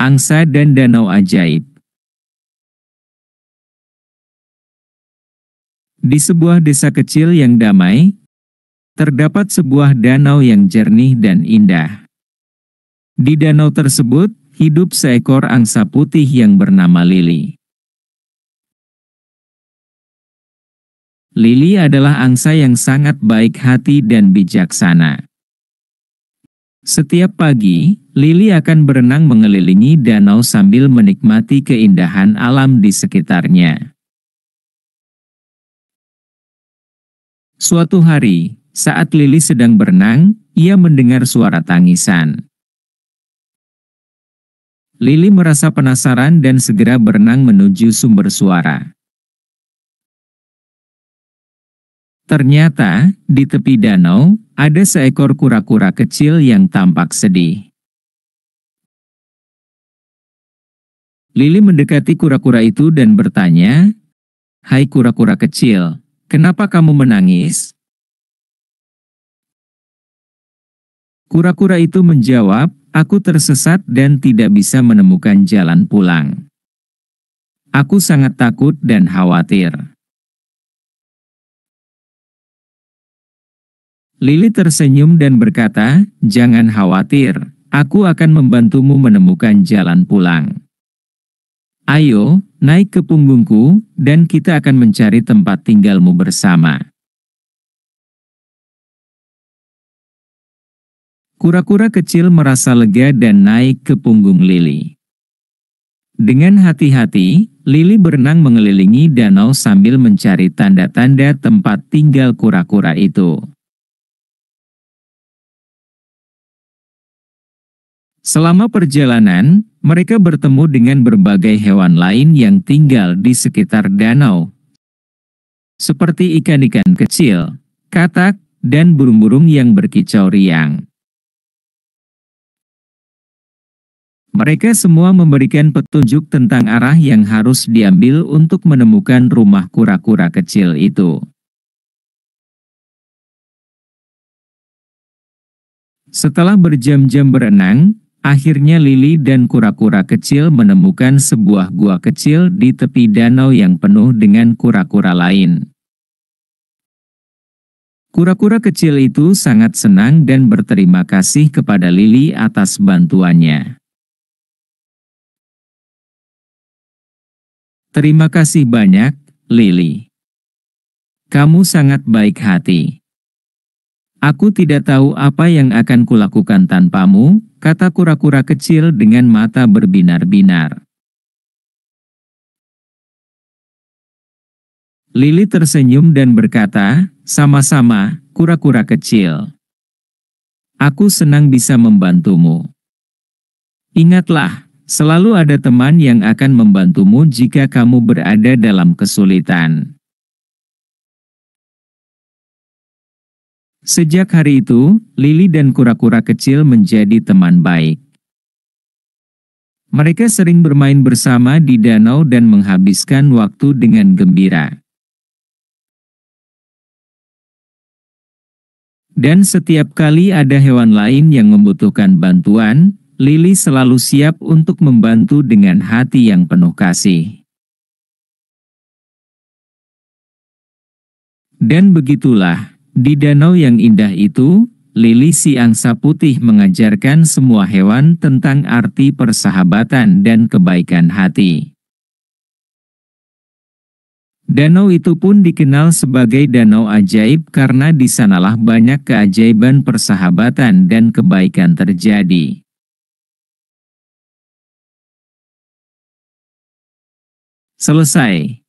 Angsa dan Danau Ajaib Di sebuah desa kecil yang damai, terdapat sebuah danau yang jernih dan indah. Di danau tersebut, hidup seekor angsa putih yang bernama Lili. Lili adalah angsa yang sangat baik hati dan bijaksana. Setiap pagi, Lily akan berenang mengelilingi danau sambil menikmati keindahan alam di sekitarnya. Suatu hari, saat Lily sedang berenang, ia mendengar suara tangisan. Lily merasa penasaran dan segera berenang menuju sumber suara. Ternyata, di tepi danau, ada seekor kura-kura kecil yang tampak sedih. Lili mendekati kura-kura itu dan bertanya, Hai kura-kura kecil, kenapa kamu menangis? Kura-kura itu menjawab, aku tersesat dan tidak bisa menemukan jalan pulang. Aku sangat takut dan khawatir. Lili tersenyum dan berkata, jangan khawatir, aku akan membantumu menemukan jalan pulang. Ayo, naik ke punggungku, dan kita akan mencari tempat tinggalmu bersama. Kura-kura kecil merasa lega dan naik ke punggung Lili. Dengan hati-hati, Lili berenang mengelilingi danau sambil mencari tanda-tanda tempat tinggal kura-kura itu. Selama perjalanan, mereka bertemu dengan berbagai hewan lain yang tinggal di sekitar danau. Seperti ikan-ikan kecil, katak, dan burung-burung yang berkicau riang. Mereka semua memberikan petunjuk tentang arah yang harus diambil untuk menemukan rumah kura-kura kecil itu. Setelah berjam-jam berenang, Akhirnya Lily dan kura-kura kecil menemukan sebuah gua kecil di tepi danau yang penuh dengan kura-kura lain. Kura-kura kecil itu sangat senang dan berterima kasih kepada Lily atas bantuannya. Terima kasih banyak, Lily. Kamu sangat baik hati. Aku tidak tahu apa yang akan kulakukan tanpamu, kata kura-kura kecil dengan mata berbinar-binar. Lili tersenyum dan berkata, sama-sama, kura-kura kecil. Aku senang bisa membantumu. Ingatlah, selalu ada teman yang akan membantumu jika kamu berada dalam kesulitan. Sejak hari itu, Lili dan kura-kura kecil menjadi teman baik. Mereka sering bermain bersama di danau dan menghabiskan waktu dengan gembira. Dan setiap kali ada hewan lain yang membutuhkan bantuan, Lili selalu siap untuk membantu dengan hati yang penuh kasih. Dan begitulah, di danau yang indah itu, Lili si angsa putih mengajarkan semua hewan tentang arti persahabatan dan kebaikan hati. Danau itu pun dikenal sebagai danau ajaib karena di sanalah banyak keajaiban persahabatan dan kebaikan terjadi. Selesai.